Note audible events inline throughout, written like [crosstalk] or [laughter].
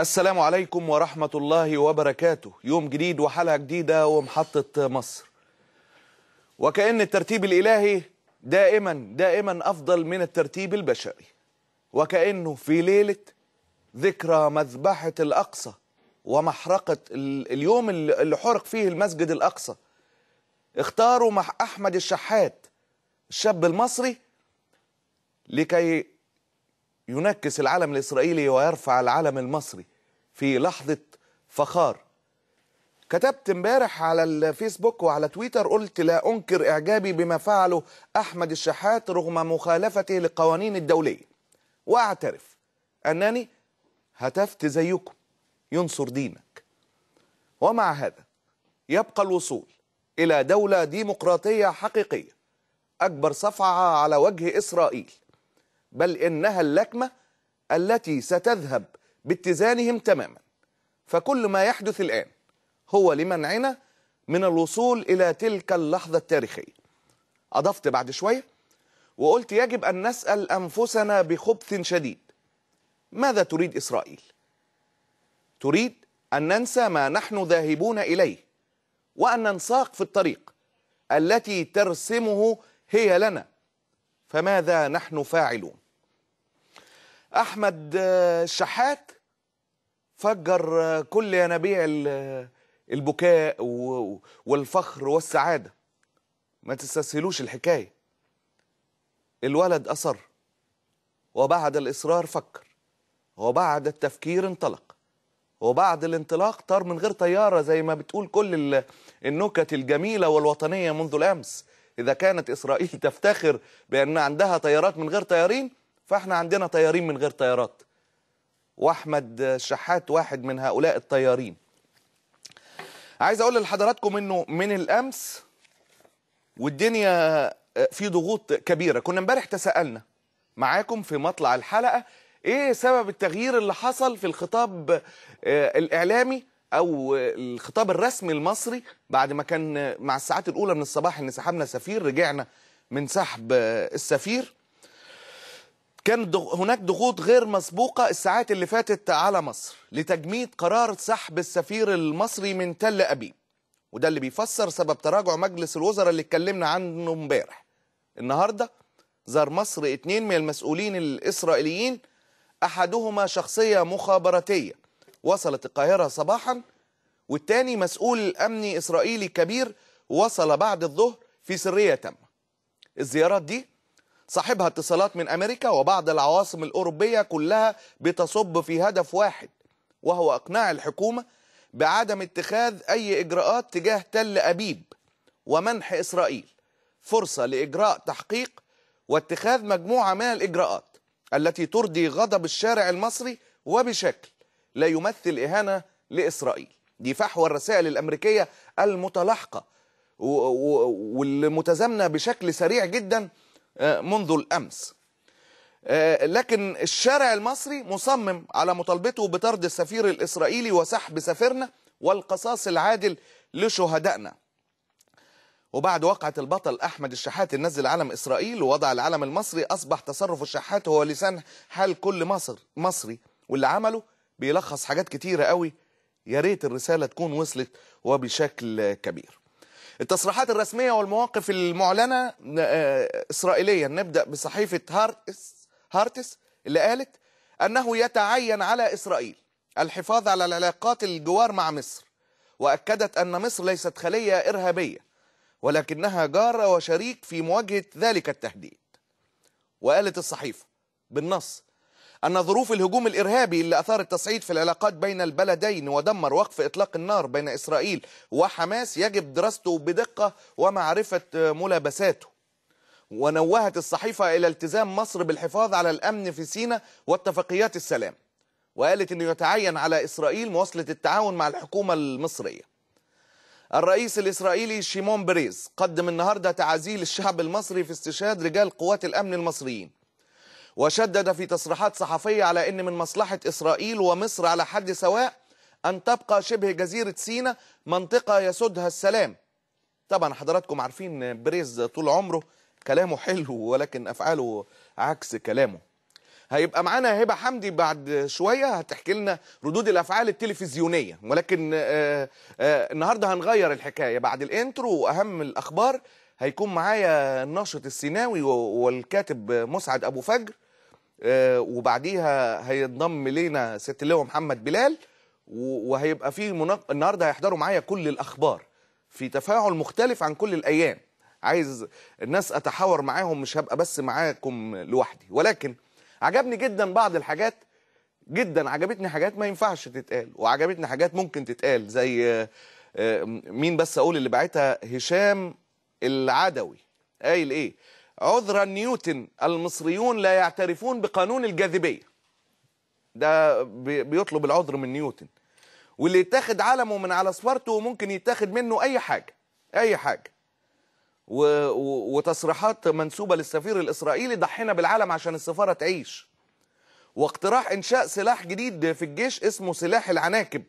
السلام عليكم ورحمة الله وبركاته يوم جديد وحلقة جديدة ومحطة مصر وكأن الترتيب الإلهي دائما دائما أفضل من الترتيب البشري وكأنه في ليلة ذكرى مذبحة الأقصى ومحرقة اليوم اللي حرق فيه المسجد الأقصى اختاروا مع أحمد الشحات الشاب المصري لكي ينكس العلم الإسرائيلي ويرفع العلم المصري في لحظة فخار كتبت امبارح على الفيسبوك وعلى تويتر قلت لا أنكر إعجابي بما فعله أحمد الشحات رغم مخالفته للقوانين الدولية وأعترف أنني هتفت زيكم ينصر دينك ومع هذا يبقى الوصول إلى دولة ديمقراطية حقيقية أكبر صفعة على وجه إسرائيل بل إنها اللكمة التي ستذهب باتزانهم تماما فكل ما يحدث الآن هو لمنعنا من الوصول إلى تلك اللحظة التاريخية أضفت بعد شوية وقلت يجب أن نسأل أنفسنا بخبث شديد ماذا تريد إسرائيل؟ تريد أن ننسى ما نحن ذاهبون إليه وأن ننساق في الطريق التي ترسمه هي لنا فماذا نحن فاعلون؟ احمد آه، الشحات فجر آه، كل ينابيع آه، البكاء والفخر والسعاده ما تستسهلوش الحكايه الولد اصر وبعد الاصرار فكر وبعد التفكير انطلق وبعد الانطلاق طار من غير طياره زي ما بتقول كل النكت الجميله والوطنيه منذ الامس اذا كانت اسرائيل [laughs] تفتخر بان عندها طيارات من غير طيارين فاحنا عندنا طيارين من غير طيارات واحمد شحات واحد من هؤلاء الطيارين عايز اقول لحضراتكم انه من الامس والدنيا آه، في ضغوط كبيره كنا امبارح تسالنا معاكم في مطلع الحلقه ايه سبب التغيير اللي حصل في الخطاب آه، الاعلامي او الخطاب الرسمي المصري بعد ما كان مع الساعات الاولى من الصباح ان سحبنا سفير رجعنا من سحب آه، السفير كان هناك ضغوط غير مسبوقة الساعات اللي فاتت على مصر لتجميد قرار سحب السفير المصري من تل أبيب وده اللي بيفسر سبب تراجع مجلس الوزراء اللي اتكلمنا عنه امبارح النهارده زار مصر اتنين من المسؤولين الإسرائيليين أحدهما شخصية مخابراتية وصلت القاهرة صباحا والتاني مسؤول أمني إسرائيلي كبير وصل بعد الظهر في سرية تامة الزيارات دي صاحبها اتصالات من أمريكا وبعض العواصم الأوروبية كلها بتصب في هدف واحد وهو إقناع الحكومة بعدم اتخاذ أي إجراءات تجاه تل أبيب ومنح إسرائيل فرصة لإجراء تحقيق واتخاذ مجموعة من الإجراءات التي ترضي غضب الشارع المصري وبشكل لا يمثل إهانة لإسرائيل دي فحوى الرسائل الأمريكية المتلاحقة والمتزامنه بشكل سريع جدا آه، منذ الأمس آه، لكن الشارع المصري مصمم على مطالبته بطرد السفير الإسرائيلي وسحب سفيرنا والقصاص العادل لشهدائنا وبعد وقعة البطل أحمد الشحات نزل علم إسرائيل ووضع العلم المصري أصبح تصرف الشحات هو لسان حال كل مصر مصري واللي عمله بيلخص حاجات كتيرة قوي يا ريت الرسالة تكون وصلت وبشكل كبير التصريحات الرسمية والمواقف المعلنة آه، إسرائيليا نبدأ بصحيفة هارتس, هارتس اللي قالت أنه يتعين على إسرائيل الحفاظ على العلاقات الجوار مع مصر وأكدت أن مصر ليست خلية إرهابية ولكنها جارة وشريك في مواجهة ذلك التهديد وقالت الصحيفة بالنص أن ظروف الهجوم الإرهابي اللي أثار التصعيد في العلاقات بين البلدين ودمر وقف إطلاق النار بين إسرائيل وحماس يجب دراسته بدقة ومعرفة ملابساته ونوهت الصحيفة إلى التزام مصر بالحفاظ على الأمن في سيناء واتفاقيات السلام وقالت أنه يتعين على إسرائيل مواصلة التعاون مع الحكومة المصرية الرئيس الإسرائيلي شيمون بريز قدم النهاردة تعازيل الشعب المصري في استشهاد رجال قوات الأمن المصريين وشدد في تصريحات صحفية على أن من مصلحة إسرائيل ومصر على حد سواء أن تبقى شبه جزيرة سيناء منطقة يسدها السلام طبعا حضراتكم عارفين بريز طول عمره كلامه حلو ولكن أفعاله عكس كلامه هيبقى معانا هبه حمدي بعد شويه هتحكي لنا ردود الافعال التلفزيونيه ولكن آه، آه، النهارده هنغير الحكايه بعد الانترو واهم الاخبار هيكون معايا الناشط السيناوي والكاتب مسعد ابو فجر آه، وبعديها هينضم لينا ست اللواء محمد بلال وهيبقى في مناق... النهارده هيحضروا معايا كل الاخبار في تفاعل مختلف عن كل الايام عايز الناس اتحاور معاهم مش هبقى بس معاكم لوحدي ولكن عجبني جدا بعض الحاجات جدا عجبتني حاجات ما ينفعش تتقال وعجبتني حاجات ممكن تتقال زي آه، آه، مين بس اقول اللي بعتها هشام العدوي قايل ايه عذرا نيوتن المصريون لا يعترفون بقانون الجاذبية ده بيطلب العذر من نيوتن واللي يتاخد علمه من على صورته ممكن يتاخد منه أي حاجة أي حاجة و... و... وتصريحات منسوبة للسفير الإسرائيلي ضحينا بالعالم عشان السفارة تعيش واقتراح إنشاء سلاح جديد في الجيش اسمه سلاح العناكب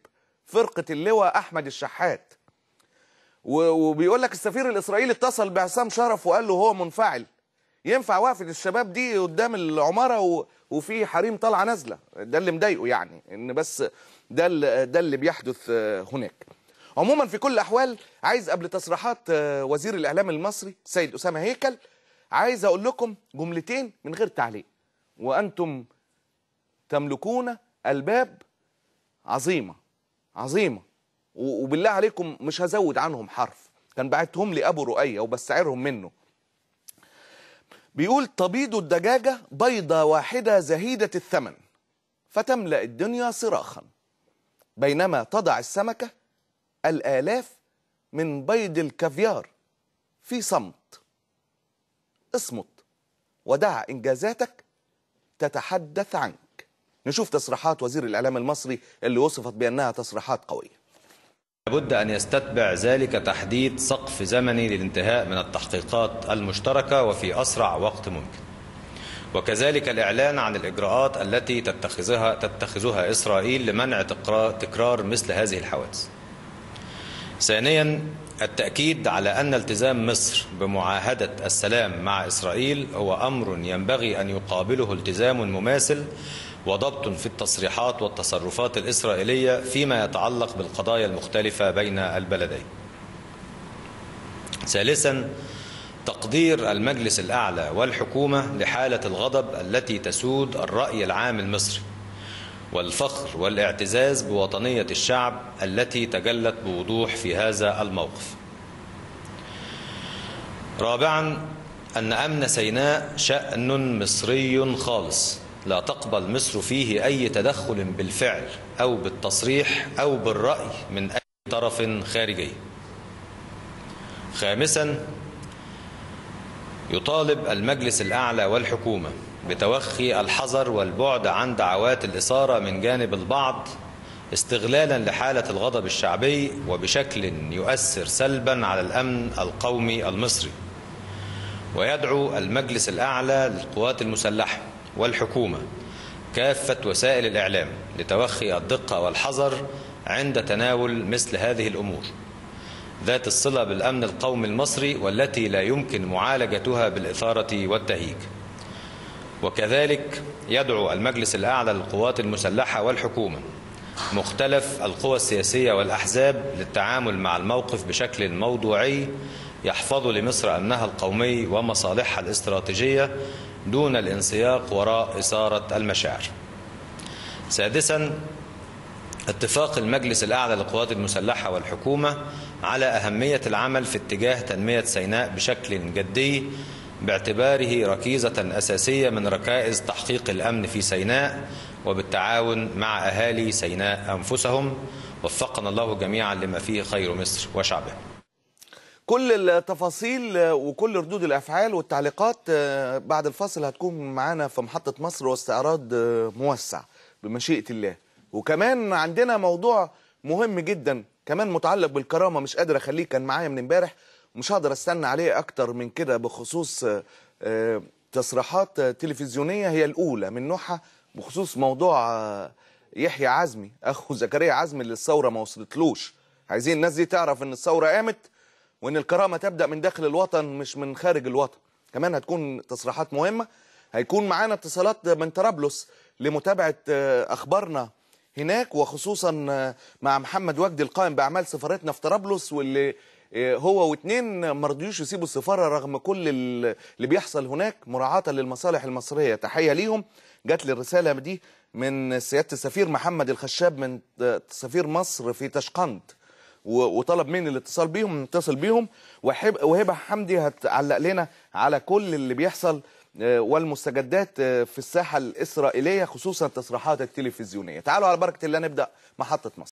فرقة اللواء أحمد الشحات وبيقول لك السفير الإسرائيلي اتصل بعصام شرف وقال له هو منفعل ينفع وقفه الشباب دي قدام العماره و... وفي حريم طالعه نازله ده اللي مضايقه يعني ان بس ده اللي ده اللي بيحدث آه، هناك عموما في كل الاحوال عايز قبل تصريحات آه، وزير الاعلام المصري سيد اسامه هيكل عايز اقول لكم جملتين من غير تعليق وانتم تملكون الباب عظيمه عظيمه وبالله عليكم مش هزود عنهم حرف كان بعتهم لي ابو رؤيه وبستعيرهم منه بيقول تبيض الدجاجة بيضة واحدة زهيدة الثمن فتملأ الدنيا صراخا بينما تضع السمكة الآلاف من بيض الكافيار في صمت اصمت ودع إنجازاتك تتحدث عنك نشوف تصريحات وزير الإعلام المصري اللي وصفت بأنها تصريحات قوية لابد أن يستتبع ذلك تحديد سقف زمني للانتهاء من التحقيقات المشتركة وفي أسرع وقت ممكن وكذلك الإعلان عن الإجراءات التي تتخذها, تتخذها إسرائيل لمنع تكرار مثل هذه الحوادث ثانيا التأكيد على أن التزام مصر بمعاهدة السلام مع إسرائيل هو أمر ينبغي أن يقابله التزام مماثل وضبط في التصريحات والتصرفات الإسرائيلية فيما يتعلق بالقضايا المختلفة بين البلدين ثالثا تقدير المجلس الأعلى والحكومة لحالة الغضب التي تسود الرأي العام المصري والفخر والاعتزاز بوطنية الشعب التي تجلت بوضوح في هذا الموقف رابعا أن أمن سيناء شأن مصري خالص لا تقبل مصر فيه أي تدخل بالفعل أو بالتصريح أو بالرأي من أي طرف خارجي خامسا يطالب المجلس الأعلى والحكومة بتوخي الحذر والبعد عن دعوات الإثارة من جانب البعض استغلالا لحالة الغضب الشعبي وبشكل يؤثر سلبا على الأمن القومي المصري ويدعو المجلس الأعلى للقوات المسلحة والحكومة كافة وسائل الإعلام لتوخي الدقة والحذر عند تناول مثل هذه الأمور ذات الصلة بالأمن القومي المصري والتي لا يمكن معالجتها بالإثارة والتهيج وكذلك يدعو المجلس الأعلى للقوات المسلحة والحكومة مختلف القوى السياسية والأحزاب للتعامل مع الموقف بشكل موضوعي يحفظ لمصر أمنها القومي ومصالحها الاستراتيجية دون الانسياق وراء إثارة المشاعر سادسا اتفاق المجلس الأعلى للقوات المسلحة والحكومة على أهمية العمل في اتجاه تنمية سيناء بشكل جدي باعتباره ركيزة أساسية من ركائز تحقيق الأمن في سيناء وبالتعاون مع أهالي سيناء أنفسهم وفقنا الله جميعا لما فيه خير مصر وشعبه كل التفاصيل وكل ردود الافعال والتعليقات آه، بعد الفاصل هتكون معانا في محطه مصر واستعراض آه، موسع بمشيئه الله وكمان عندنا موضوع مهم جدا كمان متعلق بالكرامه مش قادر اخليه كان معايا من امبارح مش هقدر استنى عليه اكتر من كده بخصوص آه، تصريحات تلفزيونيه هي الاولى من نوعها بخصوص موضوع يحيى عزمي اخو زكريا عزمي اللي الثوره ما وصلتلوش عايزين الناس دي تعرف ان الثوره قامت وان الكرامه تبدا من داخل الوطن مش من خارج الوطن كمان هتكون تصريحات مهمه هيكون معانا اتصالات من طرابلس لمتابعه آه، اخبارنا هناك وخصوصا آه، مع محمد وجدي القائم باعمال سفارتنا في طرابلس واللي آه، هو واتنين ما رضيوش يسيبوا السفاره رغم كل اللي بيحصل هناك مراعاه للمصالح المصريه تحيه ليهم جات لي الرساله دي من سياده السفير محمد الخشاب من سفير مصر في تشقند وطلب مني الاتصال بيهم نتصل بيهم وهبه حمدي هتعلق لنا على كل اللي بيحصل آه، والمستجدات آه، في الساحه الاسرائيليه خصوصا التصريحات التلفزيونيه تعالوا على بركه الله نبدا محطه مصر